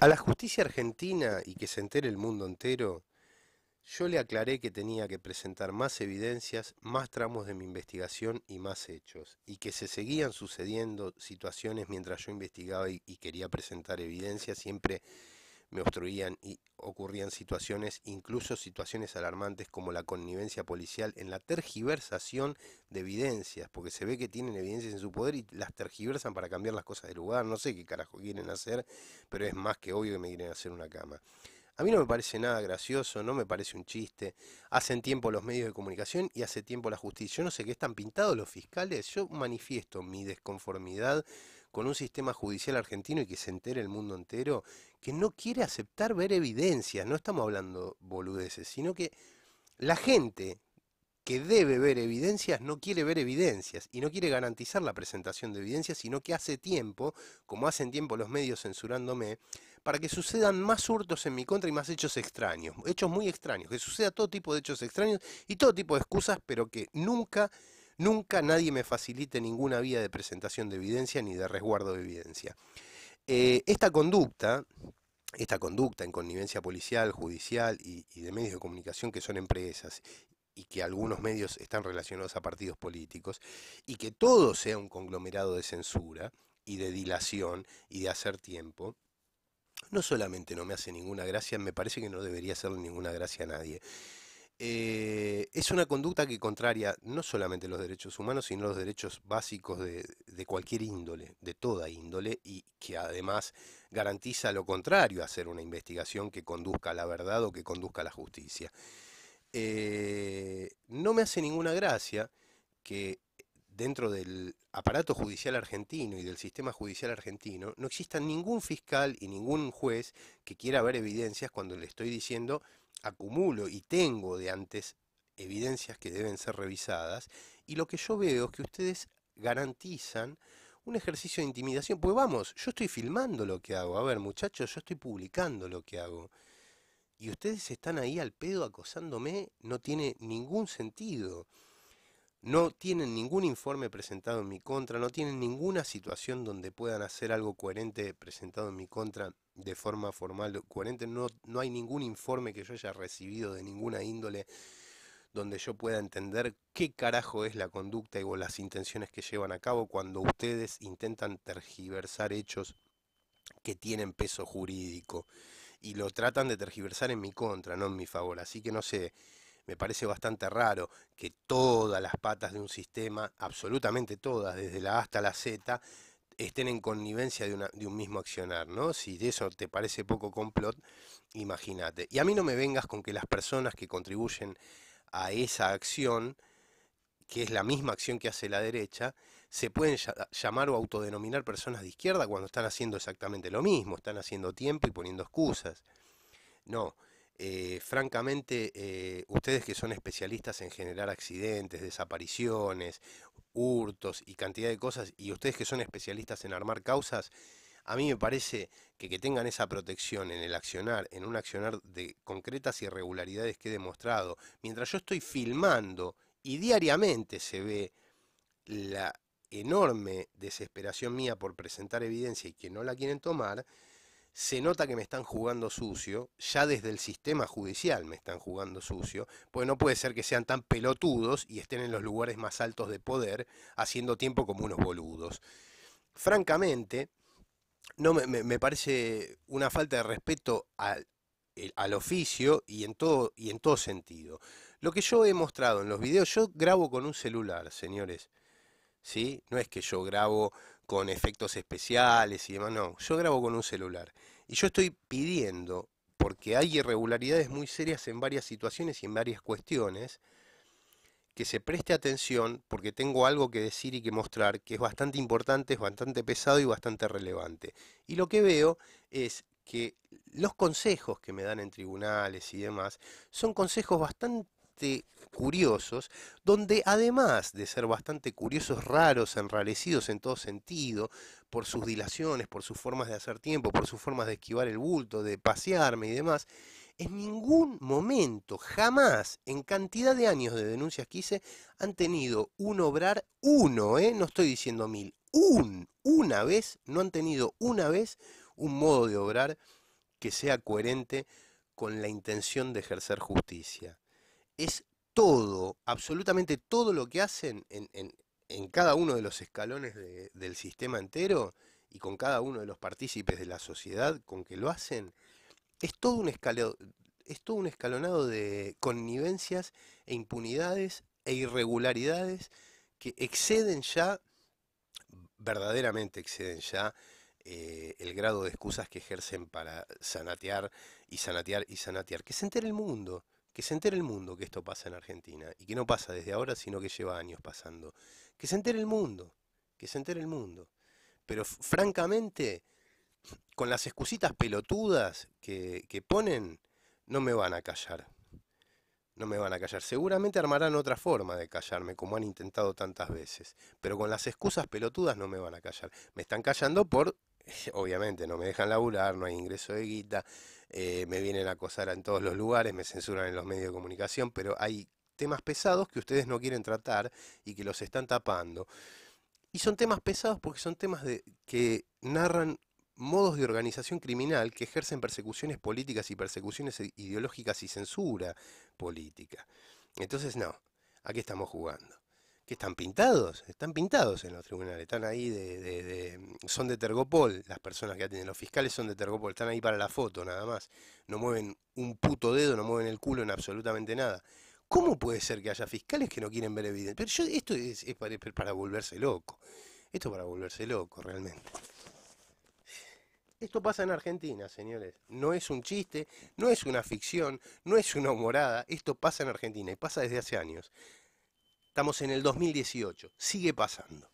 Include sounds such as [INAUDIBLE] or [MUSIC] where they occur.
A la justicia argentina y que se entere el mundo entero, yo le aclaré que tenía que presentar más evidencias, más tramos de mi investigación y más hechos, y que se seguían sucediendo situaciones mientras yo investigaba y, quería presentar evidencias siempre me obstruían y ocurrían situaciones, incluso situaciones alarmantes como la connivencia policial en la tergiversación de evidencias, porque se ve que tienen evidencias en su poder y las tergiversan para cambiar las cosas de lugar, no sé qué carajo quieren hacer, pero es más que obvio que me quieren hacer una cama. A mí no me parece nada gracioso, no me parece un chiste. Hacen tiempo los medios de comunicación y hace tiempo la justicia. Yo no sé qué están pintados los fiscales. Yo manifiesto mi desconformidad con un sistema judicial argentino y que se entere el mundo entero, que no quiere aceptar ver evidencias, no estamos hablando boludeces, sino que la gente que debe ver evidencias no quiere ver evidencias y no quiere garantizar la presentación de evidencias, sino que hace tiempo, como hacen tiempo los medios censurándome, para que sucedan más hurtos en mi contra y más hechos extraños, hechos muy extraños, que suceda todo tipo de hechos extraños y todo tipo de excusas, pero que nunca Nunca nadie me facilite ninguna vía de presentación de evidencia ni de resguardo de evidencia. Eh, esta conducta, esta conducta en connivencia policial, judicial y, y de medios de comunicación que son empresas y que algunos medios están relacionados a partidos políticos, y que todo sea un conglomerado de censura y de dilación y de hacer tiempo, no solamente no me hace ninguna gracia, me parece que no debería hacerle ninguna gracia a nadie. Eh, es una conducta que contraria no solamente los derechos humanos, sino los derechos básicos de, cualquier índole, de toda índole, y que además garantiza lo contrario a hacer una investigación que conduzca a la verdad o que conduzca a la justicia. Eh, no me hace ninguna gracia que dentro del aparato judicial argentino y del sistema judicial argentino no exista ningún fiscal y ningún juez que quiera ver evidencias cuando le estoy diciendo acumulo y tengo de antes evidencias que deben ser revisadas y lo que yo veo es que ustedes garantizan un ejercicio de intimidación, pues vamos, yo estoy filmando lo que hago, a ver muchachos, yo estoy publicando lo que hago y ustedes están ahí al pedo acosándome, no tiene ningún sentido no tienen ningún informe presentado en mi contra, no tienen ninguna situación donde puedan hacer algo coherente presentado en mi contra de forma formal, coherente, no, no hay ningún informe que yo haya recibido de ninguna índole donde yo pueda entender qué carajo es la conducta y o las intenciones que llevan a cabo cuando ustedes intentan tergiversar hechos que tienen peso jurídico y lo tratan de tergiversar en mi contra, no en mi favor. Así que no sé, me parece bastante raro que todas las patas de un sistema, absolutamente todas, desde la A hasta la Z, estén en connivencia de, un mismo accionar, ¿no? Si de eso te parece poco complot, imagínate. Y a mí no me vengas con que las personas que contribuyen a esa acción, que es la misma acción que hace la derecha, se pueden llamar o autodenominar personas de izquierda cuando están haciendo exactamente lo mismo, están haciendo tiempo y poniendo excusas. No, eh, francamente, eh, ustedes que son especialistas en generar accidentes, desapariciones, hurtos y cantidad de cosas, y ustedes que son especialistas en armar causas, a mí me parece que que tengan esa protección en el accionar, en un accionar de concretas irregularidades que he demostrado, mientras yo estoy filmando y diariamente se ve la enorme desesperación mía por presentar evidencia y que no la quieren tomar, se nota que me están jugando sucio, ya desde el sistema judicial me están jugando sucio, pues no puede ser que sean tan pelotudos y estén en los lugares más altos de poder haciendo tiempo como unos boludos. Francamente, no me, parece una falta de respeto al, eh, al oficio y en, todo, y en todo sentido. Lo que yo he mostrado en los videos, yo grabo con un celular, señores. ¿Sí? No es que yo grabo con efectos especiales y demás, no, yo grabo con un celular. Y yo estoy pidiendo, porque hay irregularidades muy serias en varias situaciones y en varias cuestiones, que se preste atención porque tengo algo que decir y que mostrar que es bastante importante, es bastante pesado y bastante relevante. Y lo que veo es que los consejos que me dan en tribunales y demás son consejos bastante curiosos, donde además de ser bastante curiosos, raros, enrarecidos en todo sentido, por sus dilaciones, por sus formas de hacer tiempo, por sus formas de esquivar el bulto, de pasearme y demás, en ningún momento, jamás, en cantidad de años de denuncias que hice, han tenido un obrar, uno, eh, no estoy diciendo mil, un, una vez, no han tenido una vez un modo de obrar que sea coherente con la intención de ejercer justicia es todo, absolutamente todo lo que hacen en, cada uno de los escalones del sistema entero y con cada uno de los partícipes de la sociedad con que lo hacen, es todo un, es todo un escalonado de connivencias e impunidades e irregularidades que exceden ya, verdaderamente exceden ya, eh, el grado de excusas que ejercen para sanatear y sanatear y sanatear. Que se entere el mundo. Que se entere el mundo que esto pasa en Argentina y que no pasa desde ahora, sino que lleva años pasando. Que se entere el mundo, que se entere el mundo. Pero francamente, con las excusitas pelotudas que, que ponen, no me van a callar. No me van a callar. Seguramente armarán otra forma de callarme, como han intentado tantas veces. Pero con las excusas pelotudas no me van a callar. Me están callando por [LAUGHS] obviamente no me dejan laburar, no hay ingreso de guita, eh, me vienen a acosar en todos los lugares, me censuran en los medios de comunicación, pero hay temas pesados que ustedes no quieren tratar y que los están tapando. Y son temas pesados porque son temas de, que narran modos de organización criminal que ejercen persecuciones políticas y persecuciones ideológicas y censura política. Entonces, no, aquí estamos jugando que están pintados, están pintados en los tribunales, están ahí de, son de Tergopol, las personas que atienden, los fiscales son de Tergopol, están ahí para la foto nada más, no mueven un puto dedo, no mueven el culo en absolutamente nada. ¿Cómo puede ser que haya fiscales que no quieren ver evidencia? Pero yo, esto es, para, para, volverse loco, esto es para volverse loco realmente. Esto pasa en Argentina, señores. No es un chiste, no es una ficción, no es una humorada. Esto pasa en Argentina y pasa desde hace años. Estamos en el 2018, sigue pasando.